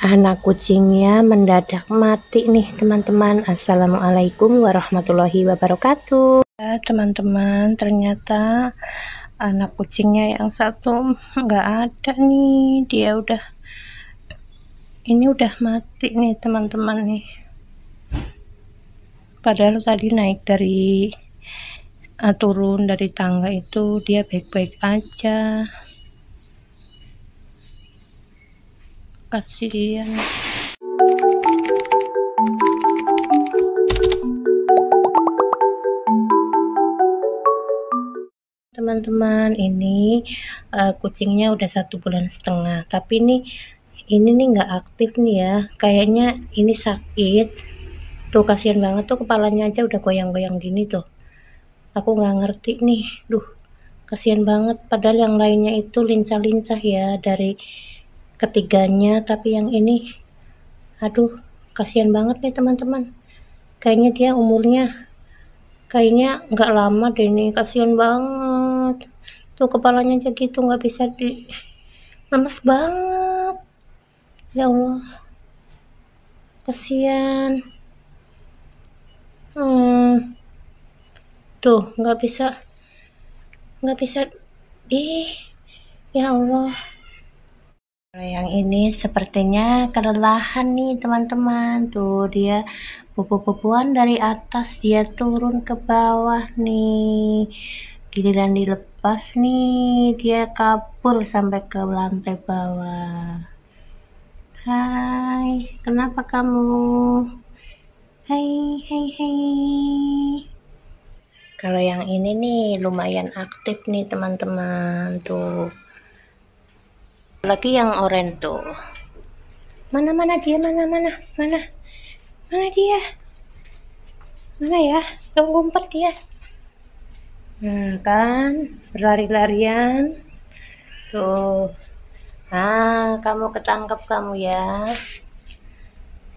Anak kucingnya mendadak mati nih teman-teman Assalamualaikum warahmatullahi wabarakatuh ya, Teman-teman ternyata anak kucingnya yang satu nggak ada nih Dia udah ini udah mati nih teman-teman nih Padahal tadi naik dari uh, turun dari tangga itu dia baik-baik aja kasihan teman-teman ini uh, kucingnya udah satu bulan setengah tapi ini ini nih nggak aktif nih ya kayaknya ini sakit tuh kasihan banget tuh kepalanya aja udah goyang-goyang gini tuh aku nggak ngerti nih duh kasihan banget padahal yang lainnya itu lincah-lincah ya dari ketiganya tapi yang ini aduh kasihan banget nih teman-teman kayaknya dia umurnya kayaknya nggak lama deh ini kasihan banget tuh kepalanya aja gitu nggak bisa di lemes banget ya Allah kasihan hmm. tuh nggak bisa nggak bisa ih ya Allah kalau yang ini sepertinya kelelahan nih teman-teman. Tuh dia pupu-pupuan dari atas dia turun ke bawah nih. Giliran dilepas nih dia kabur sampai ke lantai bawah. Hai, kenapa kamu? Hai, hai, hai. Kalau yang ini nih lumayan aktif nih teman-teman. Tuh lagi yang oranye tuh mana mana dia mana mana mana mana dia mana ya dong ngumpet dia hmm, kan berlari-larian tuh ah kamu ketangkep kamu ya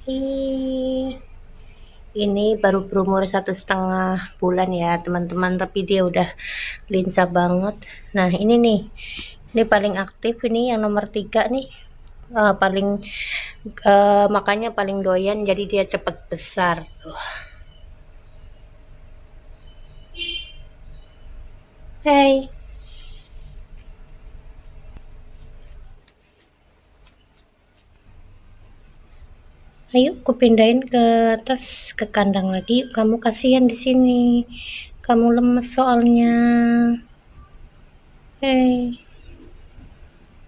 Hi. ini baru berumur satu setengah bulan ya teman-teman tapi dia udah lincah banget nah ini nih ini paling aktif ini yang nomor tiga nih uh, paling uh, makanya paling doyan jadi dia cepat besar tuh hey Ayo aku pindahin ke atas ke kandang lagi. Yuk, kamu kasihan di sini. Kamu lemes soalnya. Hey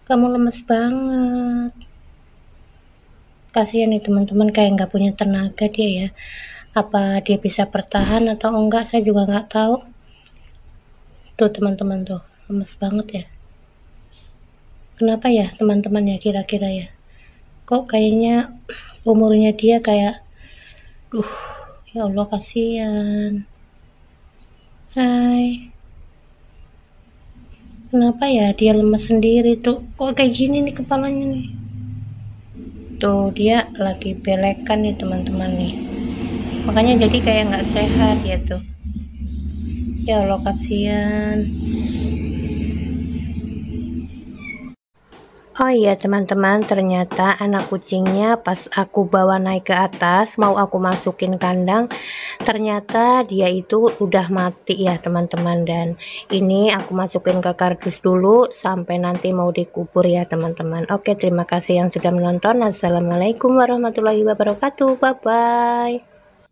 kamu lemes banget kasihan nih teman-teman kayak nggak punya tenaga dia ya apa dia bisa bertahan atau enggak saya juga nggak tahu tuh teman-teman tuh lemes banget ya kenapa ya teman-teman ya kira-kira ya kok kayaknya umurnya dia kayak duh ya Allah kasihan hai kenapa ya dia lemas sendiri tuh kok kayak gini nih kepalanya nih tuh dia lagi belekan nih teman-teman nih makanya jadi kayak nggak sehat ya tuh ya Allah kasihan Oh iya teman-teman ternyata anak kucingnya pas aku bawa naik ke atas mau aku masukin kandang ternyata dia itu udah mati ya teman-teman dan ini aku masukin ke kardus dulu sampai nanti mau dikubur ya teman-teman Oke terima kasih yang sudah menonton Assalamualaikum warahmatullahi wabarakatuh bye bye